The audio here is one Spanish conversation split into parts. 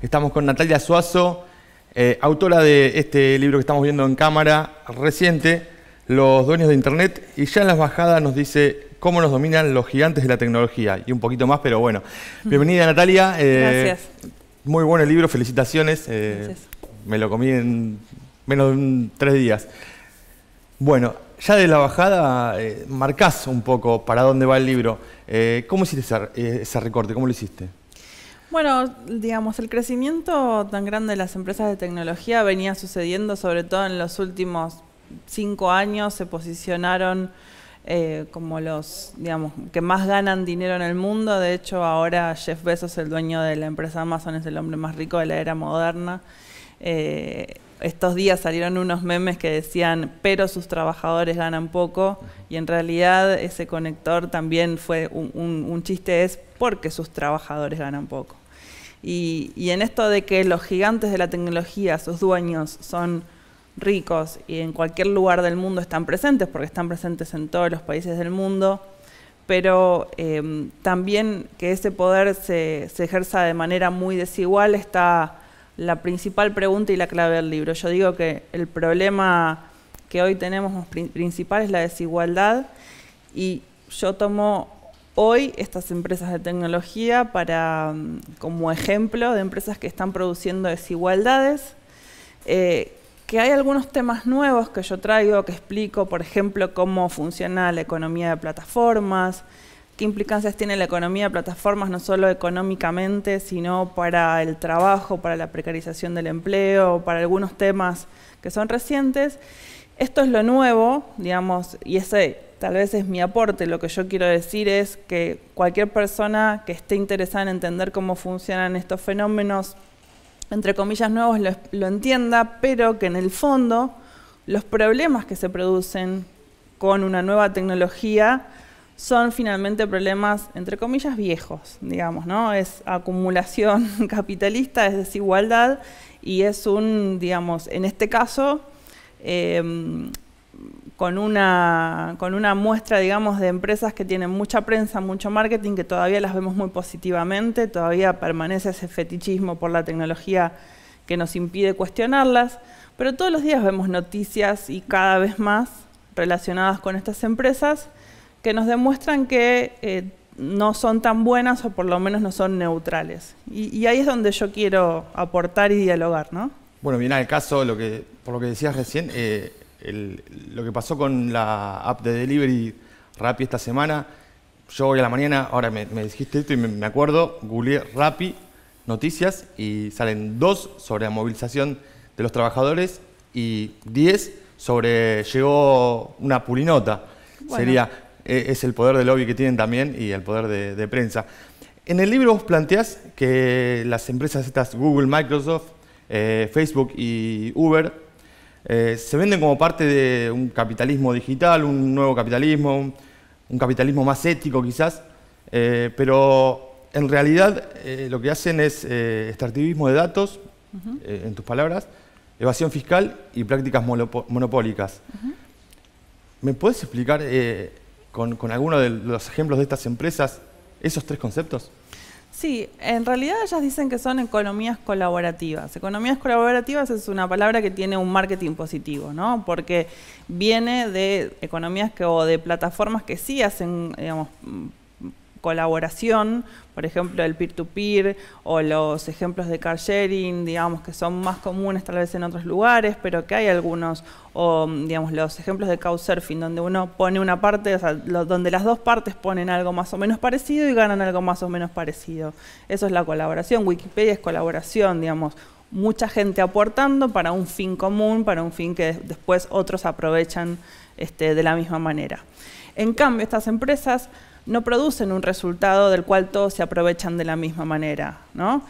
Estamos con Natalia Suazo, eh, autora de este libro que estamos viendo en cámara reciente, Los dueños de Internet, y ya en las bajadas nos dice cómo nos dominan los gigantes de la tecnología, y un poquito más, pero bueno. Bienvenida Natalia. Eh, Gracias. Muy bueno el libro, felicitaciones. Eh, Gracias. Me lo comí en menos de tres días. Bueno, ya de la bajada marcás un poco para dónde va el libro. ¿Cómo hiciste ese, ese, recorte? ¿Cómo lo hiciste? Bueno, digamos, el crecimiento tan grande de las empresas de tecnología venía sucediendo sobre todo en los últimos cinco años, se posicionaron eh, como los, digamos, que más ganan dinero en el mundo. De hecho, ahora Jeff Bezos, el dueño de la empresa Amazon, es el hombre más rico de la era moderna. Eh, estos días salieron unos memes que decían, pero sus trabajadores ganan poco, y en realidad ese conector también fue un chiste, es porque sus trabajadores ganan poco. Y, en esto de que los gigantes de la tecnología, sus dueños, son ricos y en cualquier lugar del mundo están presentes, porque están presentes en todos los países del mundo, pero eh, también que ese poder se, se ejerza de manera muy desigual está la principal pregunta y la clave del libro. Yo digo que el problema que hoy tenemos principal es la desigualdad y yo tomo hoy estas empresas de tecnología para, mm, como ejemplo de empresas que están produciendo desigualdades, eh, que hay algunos temas nuevos que yo traigo, que explico, por ejemplo, cómo funciona la economía de plataformas, qué implicancias tiene la economía de plataformas, no solo económicamente, sino para el trabajo, para la precarización del empleo, para algunos temas que son recientes. Esto es lo nuevo, digamos, y ese tal vez es mi aporte. Lo que yo quiero decir es que cualquier persona que esté interesada en entender cómo funcionan estos fenómenos, entre comillas, nuevos, lo, entienda, pero que en el fondo los problemas que se producen con una nueva tecnología son finalmente problemas, entre comillas, viejos, digamos, ¿no? Es acumulación capitalista, es desigualdad y es un, digamos, en este caso, Em, con, una, muestra, digamos, de empresas que tienen mucha prensa, mucho marketing, que todavía las vemos muy positivamente, todavía permanece ese fetichismo por la tecnología que nos impide cuestionarlas, pero todos los días vemos noticias y cada vez más relacionadas con estas empresas que nos demuestran que eh, no son tan buenas o por lo menos no son neutrales. Y, y ahí es donde yo quiero aportar y dialogar, ¿no? Bueno, viene al caso, lo que, por lo que decías recién, eh, lo que pasó con la app de delivery Rappi esta semana. Yo hoy a la mañana, ahora me, dijiste esto y me, acuerdo, googleé Rappi noticias y salen dos sobre la movilización de los trabajadores y diez sobre llegó una pulinota. Sería, e, es el poder de lobby que tienen también y el poder de, de prensa. En el libro vos planteás que las empresas estas, Google, Microsoft, eh, Facebook y Uber, eh, se venden como parte de un capitalismo digital, un nuevo capitalismo, un capitalismo más ético quizás, eh, pero en realidad lo que hacen es extractivismo de datos, en tus palabras, evasión fiscal y prácticas monopólicas. ¿Me puedes explicar con, con alguno de los ejemplos de estas empresas esos tres conceptos? Sí, en realidad ellas dicen que son economías colaborativas. Economías colaborativas es una palabra que tiene un marketing positivo, ¿no? Porque viene de economías que, o de plataformas que sí hacen, digamos, colaboración, por ejemplo el peer-to-peer o los ejemplos de car sharing, digamos que son más comunes tal vez en otros lugares, pero que hay algunos, o digamos los ejemplos de couchsurfing, donde uno pone una parte, o sea, donde las dos partes ponen algo más o menos parecido y ganan algo más o menos parecido. Eso es la colaboración, Wikipedia es colaboración, digamos, mucha gente aportando para un fin común, para un fin que después otros aprovechan este, de la misma manera. En cambio, estas empresas no producen un resultado del cual todos se aprovechan de la misma manera. ¿no?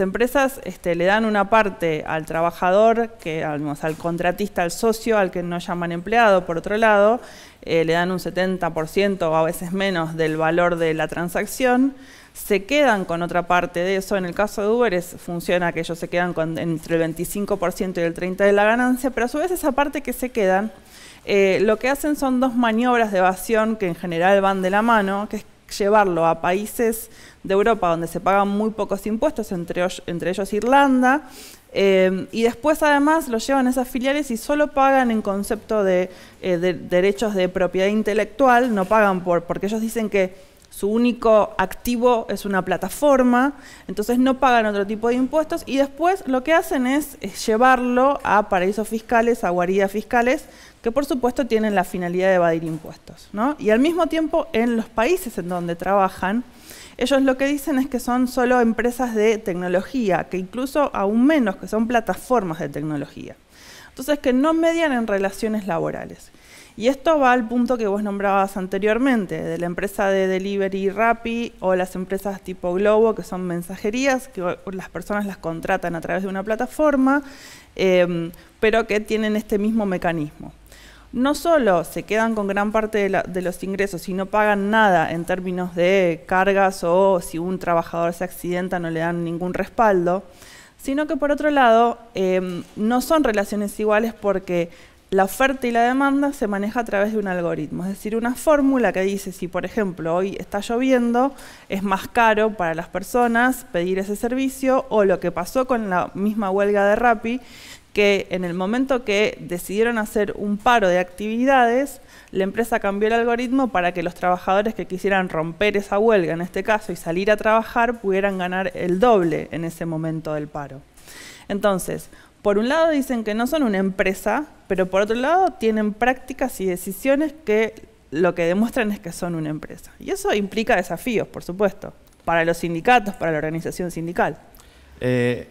empresas este, le dan una parte al trabajador, al, contratista, al socio, al que no llaman empleado, por otro lado, eh, le dan un 70% o a veces menos del valor de la transacción, se quedan con otra parte de eso. En el caso de Uber funciona que ellos se quedan con entre el 25% y el 30% de la ganancia, pero a su vez esa parte que se quedan, eh, lo que hacen son dos maniobras de evasión que en general van de la mano, que es llevarlo a países de Europa donde se pagan muy pocos impuestos, entre, entre ellos Irlanda, eh, y después además lo llevan a esas filiales y solo pagan en concepto de, eh, de derechos de propiedad intelectual, no pagan por, porque ellos dicen que su único activo es una plataforma, entonces no pagan otro tipo de impuestos y después lo que hacen es, llevarlo a paraísos fiscales, a guaridas fiscales, que por supuesto tienen la finalidad de evadir impuestos. ¿no? Y al mismo tiempo en los países en donde trabajan, ellos lo que dicen es que son solo empresas de tecnología, que incluso aún menos, que son plataformas de tecnología. Entonces, que no median en relaciones laborales. Y esto va al punto que vos nombrabas anteriormente, de la empresa de delivery Rappi o las empresas tipo Globo, que son mensajerías, que las personas las contratan a través de una plataforma, em, pero que tienen este mismo mecanismo. No solo se quedan con gran parte de, los ingresos y no pagan nada en términos de cargas o si un trabajador se accidenta no le dan ningún respaldo, sino que por otro lado em, no son relaciones iguales porque la oferta y la demanda se maneja a través de un algoritmo, es decir, una fórmula que dice si, por ejemplo, hoy está lloviendo, es más caro para las personas pedir ese servicio o lo que pasó con la misma huelga de Rappi, que en el momento que decidieron hacer un paro de actividades, la empresa cambió el algoritmo para que los trabajadores que quisieran romper esa huelga, en este caso, y salir a trabajar, pudieran ganar el doble en ese momento del paro. Entonces, por un lado dicen que no son una empresa, pero por otro lado tienen prácticas y decisiones que lo que demuestran es que son una empresa. Y eso implica desafíos, por supuesto, para los sindicatos, para la organización sindical. Eh,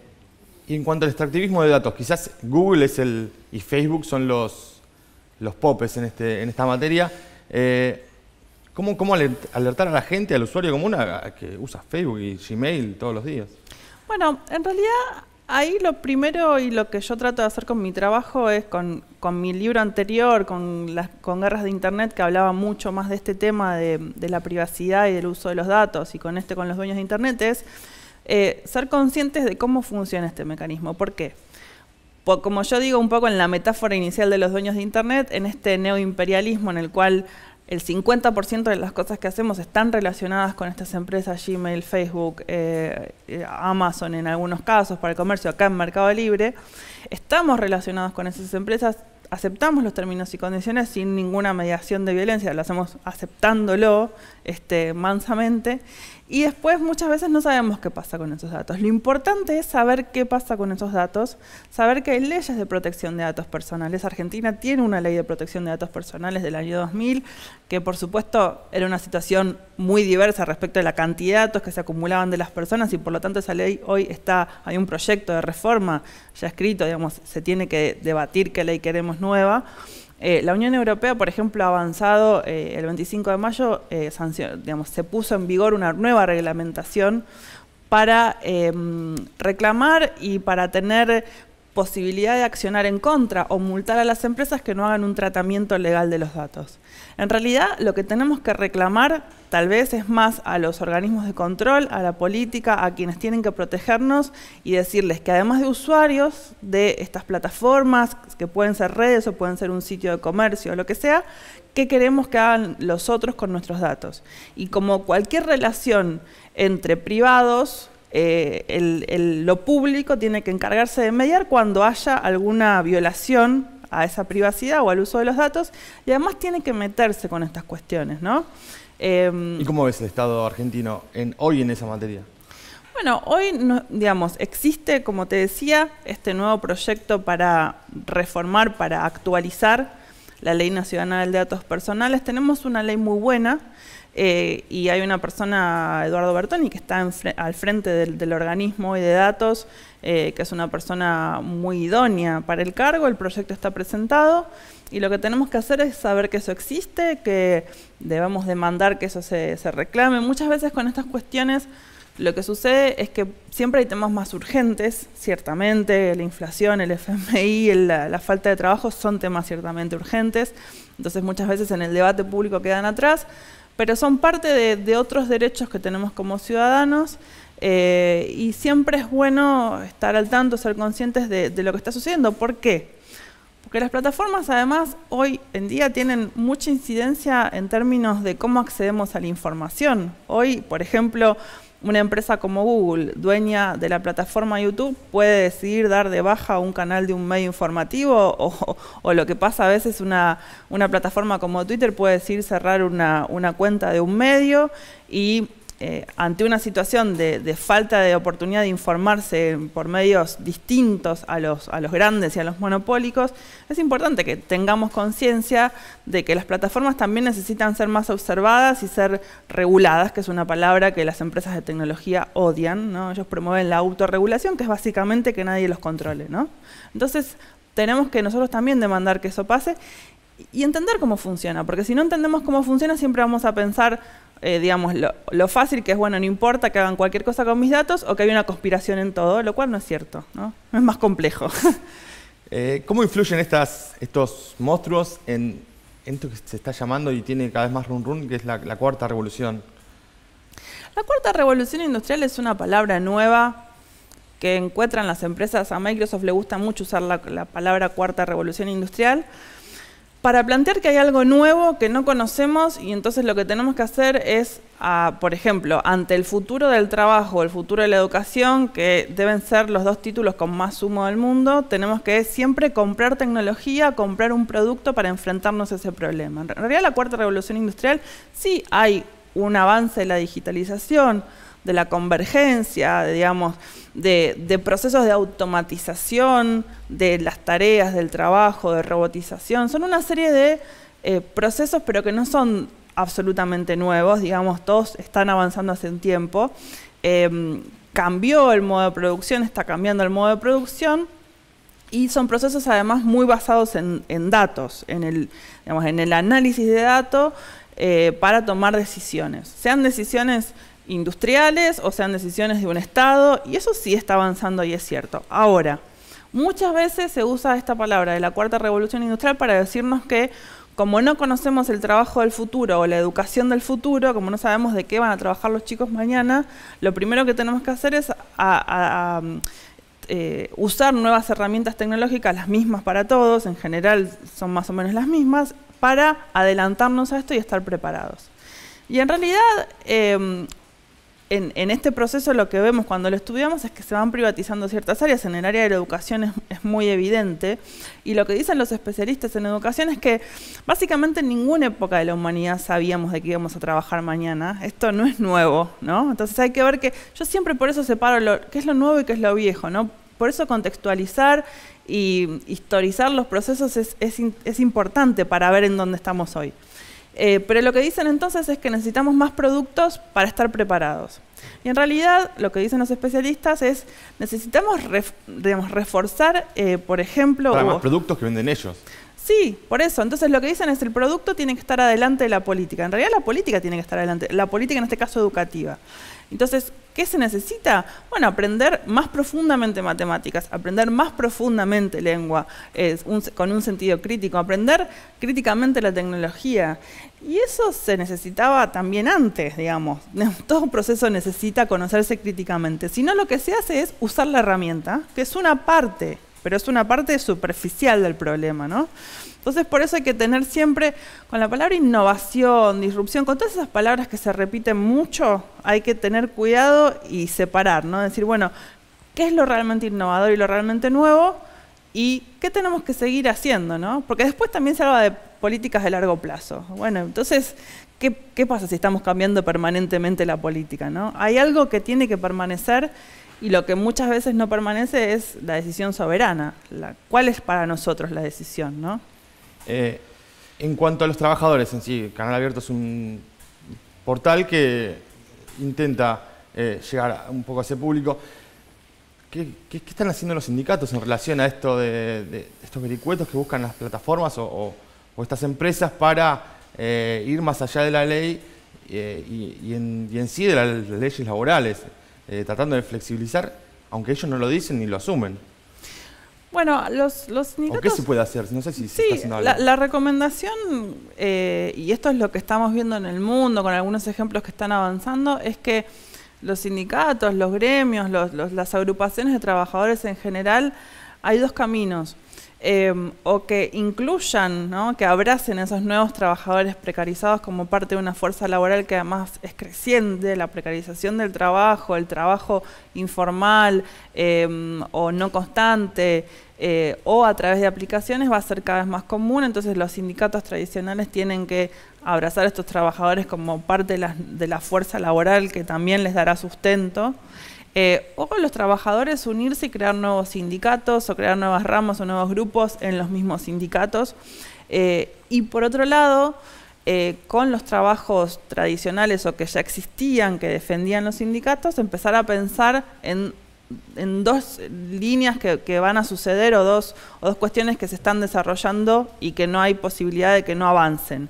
y en cuanto al extractivismo de datos, quizás Google es el, y Facebook son los, los popes en, este, en esta materia. Eh, ¿cómo, alertar a la gente, al usuario común, que usa Facebook y Gmail todos los días? Bueno, en realidad Ahí lo primero y lo que yo trato de hacer con mi trabajo es con, con mi libro anterior, con, con Guerras de Internet, que hablaba mucho más de este tema de, la privacidad y del uso de los datos, y con este con los dueños de Internet, es eh, ser conscientes de cómo funciona este mecanismo. ¿Por qué? como yo digo un poco en la metáfora inicial de los dueños de Internet, en este neoimperialismo en el cual el 50% de las cosas que hacemos están relacionadas con estas empresas, Gmail, Facebook, eh, eh, Amazon en algunos casos, para el comercio acá en Mercado Libre, estamos relacionados con esas empresas, aceptamos los términos y condiciones sin ninguna mediación de violencia, lo hacemos aceptándolo este, mansamente y después muchas veces no sabemos qué pasa con esos datos. Lo importante es saber qué pasa con esos datos, saber que hay leyes de protección de datos personales. Argentina tiene una ley de protección de datos personales del año 2000, que por supuesto era una situación muy diversa respecto a la cantidad de datos que se acumulaban de las personas y por lo tanto esa ley hoy está, hay un proyecto de reforma ya escrito, digamos, se tiene que debatir qué ley queremos nueva. Eh, la Unión Europea, por ejemplo, ha avanzado eh, el 25 de mayo, eh, digamos, se puso en vigor una nueva reglamentación para em, reclamar y para tener posibilidad de accionar en contra o multar a las empresas que no hagan un tratamiento legal de los datos. En realidad, lo que tenemos que reclamar tal vez es más a los organismos de control, a la política, a quienes tienen que protegernos y decirles que además de usuarios de estas plataformas, que pueden ser redes o pueden ser un sitio de comercio o lo que sea, qué queremos que hagan los otros con nuestros datos. Y como cualquier relación entre privados, eh, el, lo público tiene que encargarse de mediar cuando haya alguna violación a esa privacidad o al uso de los datos y además tiene que meterse con estas cuestiones, ¿no? Em, ¿Y cómo ves el Estado argentino en, hoy en esa materia? Bueno, hoy, no, digamos, existe, como te decía, este nuevo proyecto para reformar, para actualizar la Ley Nacional de Datos Personales. Tenemos una ley muy buena, eh, y hay una persona, Eduardo Bertoni, que está al frente del, organismo y de datos, eh, que es una persona muy idónea para el cargo, el proyecto está presentado y lo que tenemos que hacer es saber que eso existe, que debemos demandar que eso se, reclame. Muchas veces con estas cuestiones lo que sucede es que siempre hay temas más urgentes, ciertamente, la inflación, el FMI, la, la falta de trabajo son temas ciertamente urgentes, entonces muchas veces en el debate público quedan atrás, pero son parte de, otros derechos que tenemos como ciudadanos eh, y siempre es bueno estar al tanto, ser conscientes de lo que está sucediendo. ¿Por qué? Porque las plataformas además hoy en día tienen mucha incidencia en términos de cómo accedemos a la información. Hoy, por ejemplo, una empresa como Google, dueña de la plataforma YouTube, puede decidir dar de baja un canal de un medio informativo o, lo que pasa a veces una, plataforma como Twitter puede decidir cerrar una, una cuenta de un medio y eh, ante una situación de, falta de oportunidad de informarse por medios distintos a los, grandes y a los monopólicos, es importante que tengamos conciencia de que las plataformas también necesitan ser más observadas y ser reguladas, que es una palabra que las empresas de tecnología odian. ¿no? Ellos promueven la autorregulación, que es básicamente que nadie los controle. ¿no? Entonces, tenemos que nosotros también demandar que eso pase y entender cómo funciona, porque si no entendemos cómo funciona, siempre vamos a pensar eh, digamos, lo, fácil que es, bueno, no importa que hagan cualquier cosa con mis datos o que hay una conspiración en todo, lo cual no es cierto, ¿no? Es más complejo. Eh, ¿Cómo influyen estas, estos monstruos en, esto que se está llamando y tiene cada vez más run run, que es la, cuarta revolución? La cuarta revolución industrial es una palabra nueva que encuentran las empresas. A Microsoft le gusta mucho usar la palabra cuarta revolución industrial para plantear que hay algo nuevo que no conocemos y entonces lo que tenemos que hacer es, ah, por ejemplo, ante el futuro del trabajo, el futuro de la educación, que deben ser los dos títulos con más sumo del mundo, tenemos que siempre comprar tecnología, comprar un producto para enfrentarnos a ese problema. En realidad la cuarta revolución industrial sí hay un avance en la digitalización, de la convergencia, digamos, de, procesos de automatización de las tareas, del trabajo, de robotización. Son una serie de eh, procesos, pero que no son absolutamente nuevos, digamos, todos están avanzando hace un tiempo. Em, cambió el modo de producción, está cambiando el modo de producción, y son procesos además muy basados en, datos, en el, digamos, en el análisis de datos eh, para tomar decisiones. Sean decisiones industriales o sean decisiones de un Estado, y eso sí está avanzando y es cierto. Ahora, muchas veces se usa esta palabra de la cuarta revolución industrial para decirnos que como no conocemos el trabajo del futuro o la educación del futuro, como no sabemos de qué van a trabajar los chicos mañana, lo primero que tenemos que hacer es mm, eh, usar nuevas herramientas tecnológicas, las mismas para todos, en general son más o menos las mismas, para adelantarnos a esto y estar preparados. Y en realidad em, en, este proceso lo que vemos cuando lo estudiamos es que se van privatizando ciertas áreas. En el área de la educación es, muy evidente. Y lo que dicen los especialistas en educación es que básicamente en ninguna época de la humanidad sabíamos de qué íbamos a trabajar mañana. Esto no es nuevo, ¿no? Entonces hay que ver que yo siempre por eso separo lo, qué es lo nuevo y qué es lo viejo, ¿no? Por eso contextualizar y historizar los procesos es, es importante para ver en dónde estamos hoy. Eh, pero lo que dicen entonces es que necesitamos más productos para estar preparados. Y en realidad lo que dicen los especialistas es necesitamos reforzar, eh, por ejemplo... Para más productos que venden ellos. Sí, por eso. Entonces lo que dicen es el producto tiene que estar adelante de la política. En realidad la política tiene que estar adelante, la política en este caso educativa. Entonces, ¿qué se necesita? Bueno, aprender más profundamente matemáticas, aprender más profundamente lengua, con un sentido crítico, aprender críticamente la tecnología. Y eso se necesitaba también antes, digamos. Todo proceso necesita conocerse críticamente. Si no, lo que se hace es usar la herramienta, que es una parte, pero es una parte superficial del problema, ¿no? Entonces, por eso hay que tener siempre, con la palabra innovación, disrupción, con todas esas palabras que se repiten mucho, hay que tener cuidado y separar, ¿no? Decir, bueno, ¿qué es lo realmente innovador y lo realmente nuevo? ¿Y qué tenemos que seguir haciendo, no? Porque después también se habla de políticas de largo plazo. Bueno, entonces, ¿Qué, pasa si estamos cambiando permanentemente la política? ¿no? Hay algo que tiene que permanecer y lo que muchas veces no permanece es la decisión soberana. ¿Cuál es para nosotros la decisión? ¿no? Eh, en cuanto a los trabajadores en sí, Canal Abierto es un portal que intenta eh, llegar un poco a ese público. ¿Qué, están haciendo los sindicatos en relación a esto de, estos vericuetos que buscan las plataformas o, estas empresas para eh, ir más allá de la ley y, y, en, sí de las leyes laborales, tratando de flexibilizar, aunque ellos no lo dicen ni lo asumen? Bueno, los, los ¿O qué se puede hacer? No sé si está La, la recomendación, eh, y esto es lo que estamos viendo en el mundo con algunos ejemplos que están avanzando, es que los sindicatos, los gremios, las agrupaciones de trabajadores en general, hay dos caminos. Em, o que incluyan, que abracen a esos nuevos trabajadores precarizados como parte de una fuerza laboral que además es creciente, la precarización del trabajo, el trabajo informal em, o no constante. Eh, o a través de aplicaciones va a ser cada vez más común, entonces los sindicatos tradicionales tienen que abrazar a estos trabajadores como parte de de la fuerza laboral que también les dará sustento. Eh, o con los trabajadores unirse y crear nuevos sindicatos o crear nuevas ramas o nuevos grupos en los mismos sindicatos. Eh, y por otro lado, eh, con los trabajos tradicionales o que ya existían, que defendían los sindicatos, empezar a pensar en, dos líneas que, van a suceder o dos, o dos cuestiones que se están desarrollando y que no hay posibilidad de que no avancen.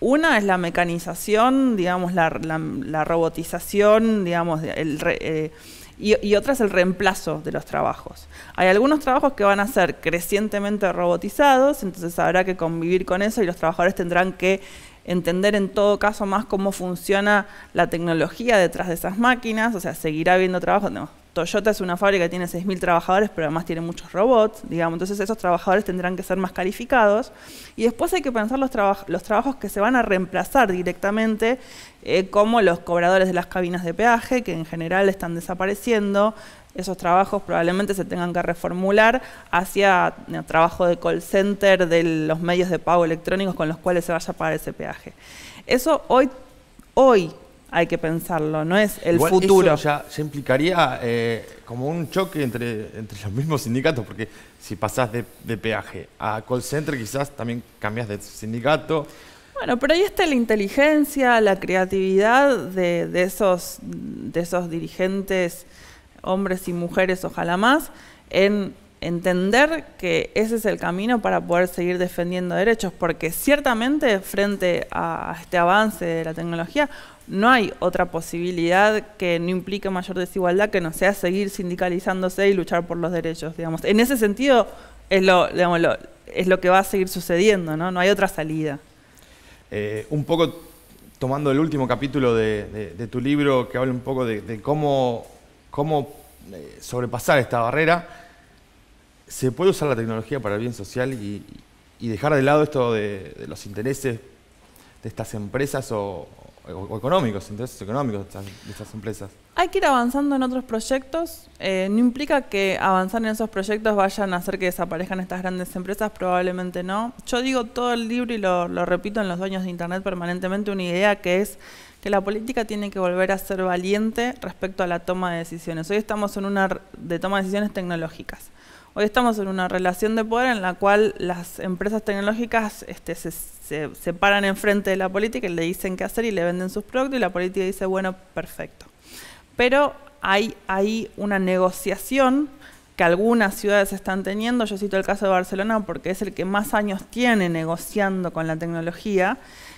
Una es la mecanización, digamos, la, robotización, digamos, eh, y, otra es el reemplazo de los trabajos. Hay algunos trabajos que van a ser crecientemente robotizados, entonces habrá que convivir con eso y los trabajadores tendrán que entender en todo caso más cómo funciona la tecnología detrás de esas máquinas, o sea, seguirá habiendo trabajo. Toyota es una fábrica que tiene 6.000 trabajadores, pero además tiene muchos robots, digamos, entonces esos trabajadores tendrán que ser más calificados. Y después hay que pensar los, los trabajos que se van a reemplazar directamente, eh, como los cobradores de las cabinas de peaje, que en general están desapareciendo, esos trabajos probablemente se tengan que reformular hacia eh, trabajo de call center, de los medios de pago electrónicos con los cuales se vaya a pagar ese peaje. Eso hoy, hoy hay que pensarlo, no es el futuro. Eso ya, ya implicaría eh, como un choque entre, entre los mismos sindicatos, porque si pasás de, peaje a call center, quizás también cambias de sindicato. Bueno, pero ahí está la inteligencia, la creatividad esos, de esos dirigentes hombres y mujeres, ojalá más, en entender que ese es el camino para poder seguir defendiendo derechos, porque ciertamente frente a este avance de la tecnología no hay otra posibilidad que no implique mayor desigualdad que no sea seguir sindicalizándose y luchar por los derechos, digamos. En ese sentido es lo, es lo que va a seguir sucediendo, ¿no? No hay otra salida. Eh, un poco tomando el último capítulo de, tu libro que habla un poco de cómo cómo eh, sobrepasar esta barrera, se puede usar la tecnología para el bien social y, dejar de lado esto de, de, los intereses de estas empresas o, o, económicos, intereses económicos de estas, empresas. Hay que ir avanzando en otros proyectos. Eh, no implica que avanzar en esos proyectos vayan a hacer que desaparezcan estas grandes empresas, probablemente no. Yo digo todo el libro y lo, lo repito en los dueños de Internet permanentemente, una idea que es que la política tiene que volver a ser valiente respecto a la toma de decisiones. Hoy estamos en una de toma de decisiones tecnológicas Hoy estamos en una relación de poder en la cual las empresas tecnológicas este, se, paran enfrente de la política y le dicen qué hacer y le venden sus productos y la política dice, bueno, perfecto. Pero hay, hay una negociación que algunas ciudades están teniendo. Yo cito el caso de Barcelona porque es el que más años tiene negociando con la tecnología.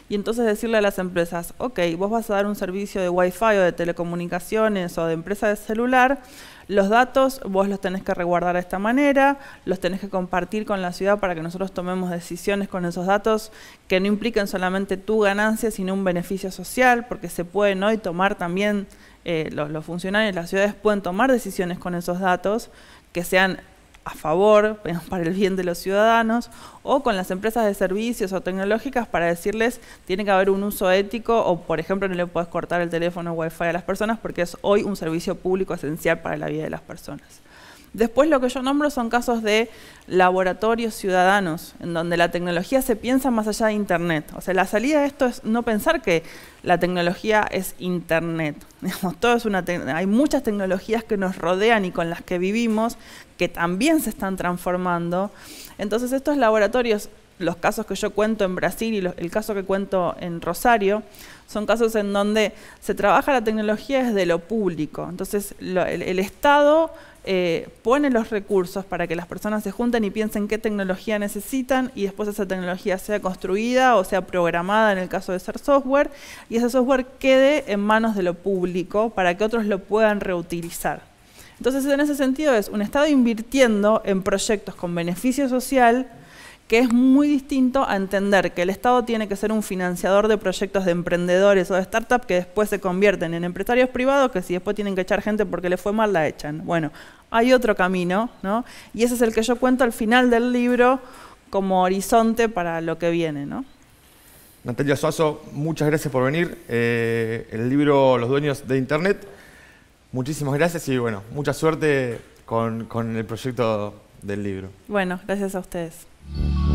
Y entonces decirle a las empresas, ok, vos vas a dar un servicio de Wi-Fi o de telecomunicaciones o de empresa de celular, los datos vos los tenés que reguardar de esta manera, los tenés que compartir con la ciudad para que nosotros tomemos decisiones con esos datos que no impliquen solamente tu ganancia, sino un beneficio social, porque se pueden hoy tomar también, eh, los, funcionarios de las ciudades pueden tomar decisiones con esos datos que sean a favor, para el bien de los ciudadanos, o con las empresas de servicios o tecnológicas para decirles tiene que haber un uso ético o, por ejemplo, no le puedes cortar el teléfono o wifi a las personas porque es hoy un servicio público esencial para la vida de las personas. Después lo que yo nombro son casos de laboratorios ciudadanos, en donde la tecnología se piensa más allá de Internet. O sea, la salida de esto es no pensar que la tecnología es Internet. todo es una hay muchas tecnologías que nos rodean y con las que vivimos que también se están transformando. Entonces estos laboratorios, los casos que yo cuento en Brasil y el caso que cuento en Rosario, son casos en donde se trabaja la tecnología desde lo público. Entonces el Estado eh, pone los recursos para que las personas se junten y piensen qué tecnología necesitan y después esa tecnología sea construida o sea programada en el caso de ser software y ese software quede en manos de lo público para que otros lo puedan reutilizar. Entonces, en ese sentido es un Estado invirtiendo en proyectos con beneficio social que es muy distinto a entender que el Estado tiene que ser un financiador de proyectos de emprendedores o de startups que después se convierten en empresarios privados que si después tienen que echar gente porque le fue mal la echan. Bueno, hay otro camino, ¿no? Y ese es el que yo cuento al final del libro como horizonte para lo que viene, ¿no? Natalia Suazo, muchas gracias por venir. Eh, el libro Los Dueños de Internet. Muchísimas gracias y bueno, mucha suerte con el proyecto del libro. Bueno, gracias a ustedes. Thank you.